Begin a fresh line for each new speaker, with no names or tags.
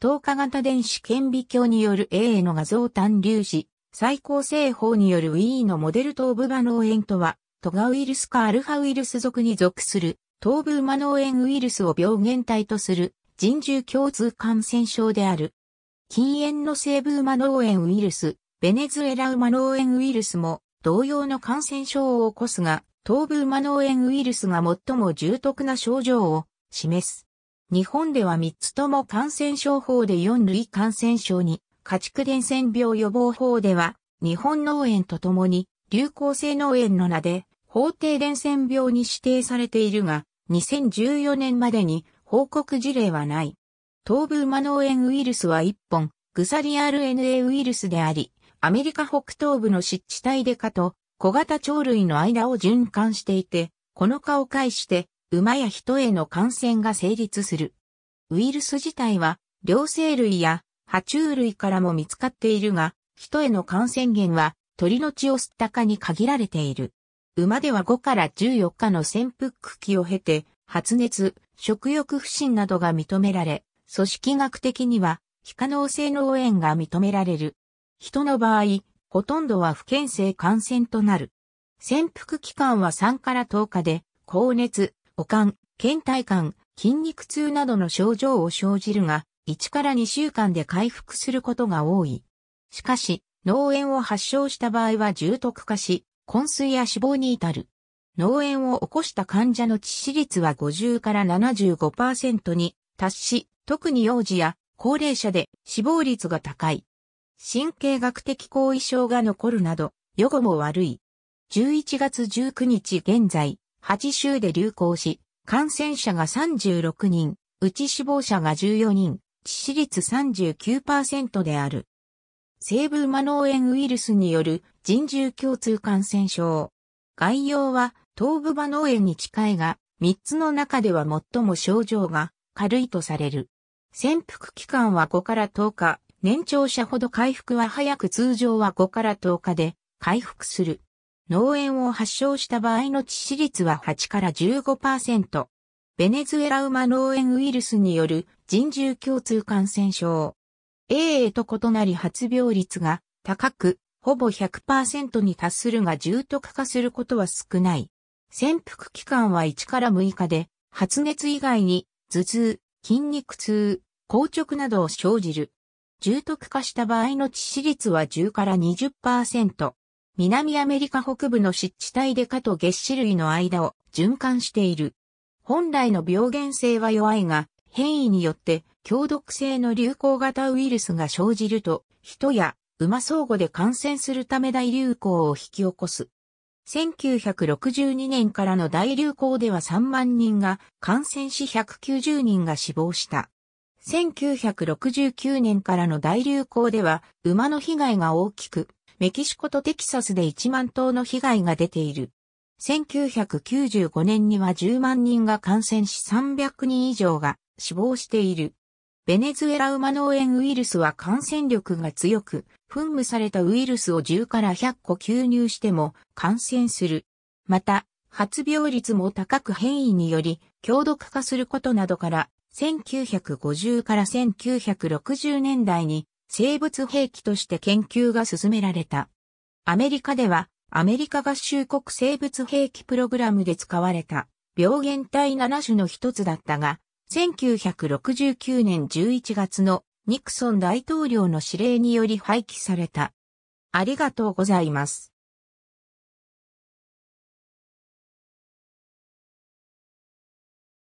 透過型電子顕微鏡による A の画像単粒子、最高製法による E のモデル頭部馬脳炎とは、トガウイルスかアルファウイルス属に属する、頭部馬脳炎ウイルスを病原体とする、人獣共通感染症である。禁煙の西部馬脳炎ウイルス、ベネズエラ馬脳炎ウイルスも、同様の感染症を起こすが、頭部馬脳炎ウイルスが最も重篤な症状を示す。日本では3つとも感染症法で4類感染症に、家畜伝染病予防法では、日本農園とともに、流行性農園の名で、法定伝染病に指定されているが、2014年までに報告事例はない。東部馬農園ウイルスは1本、グサリ RNA ウイルスであり、アメリカ北東部の湿地帯でかと小型鳥類の間を循環していて、この蚊を介して馬や人への感染が成立する。ウイルス自体は、両生類や爬虫類からも見つかっているが、人への感染源は、鳥の血を吸ったかに限られている。馬では5から14日の潜伏期を経て、発熱、食欲不振などが認められ、組織学的には、非可能性の応援が認められる。人の場合、ほとんどは不健性感染となる。潜伏期間は3から10日で、高熱、悪寒、倦怠感、筋肉痛などの症状を生じるが、1から2週間で回復することが多い。しかし、脳炎を発症した場合は重篤化し、昏睡や死亡に至る。脳炎を起こした患者の致死率は50から75%に達し、特に幼児や高齢者で死亡率が高い。神経学的後遺症が残るなど、予後も悪い。11月19日現在、8州で流行し、感染者が36人、うち死亡者が14人、致死率39%である。西部馬脳炎ウイルスによる人獣共通感染症。概要は東部馬脳炎に近いが、3つの中では最も症状が軽いとされる。潜伏期間は5から10日、年長者ほど回復は早く通常は5から10日で回復する。脳炎を発症した場合の致死率は8から15%。ベネズエラ馬脳炎ウイルスによる人獣共通感染症。AA と異なり発病率が高く、ほぼ100%に達するが重篤化することは少ない。潜伏期間は1から6日で、発熱以外に頭痛、筋肉痛、硬直などを生じる。重篤化した場合の致死率は10から20%。南アメリカ北部の湿地帯で蚊と月種類の間を循環している。本来の病原性は弱いが、変異によって強毒性の流行型ウイルスが生じると、人や馬相互で感染するため大流行を引き起こす。1962年からの大流行では3万人が感染し190人が死亡した。1969年からの大流行では馬の被害が大きく、メキシコとテキサスで1万頭の被害が出ている。1995年には10万人が感染し300人以上が死亡している。ベネズエラ馬農園ウイルスは感染力が強く、噴霧されたウイルスを10から100個吸入しても感染する。また、発病率も高く変異により強毒化することなどから、1950から1960年代に生物兵器として研究が進められた。アメリカでは、アメリカ合衆国生物兵器プログラムで使われた病原体7種の一つだったが、1969年11月のニクソン大統領の指令により廃棄された。ありがとうございます。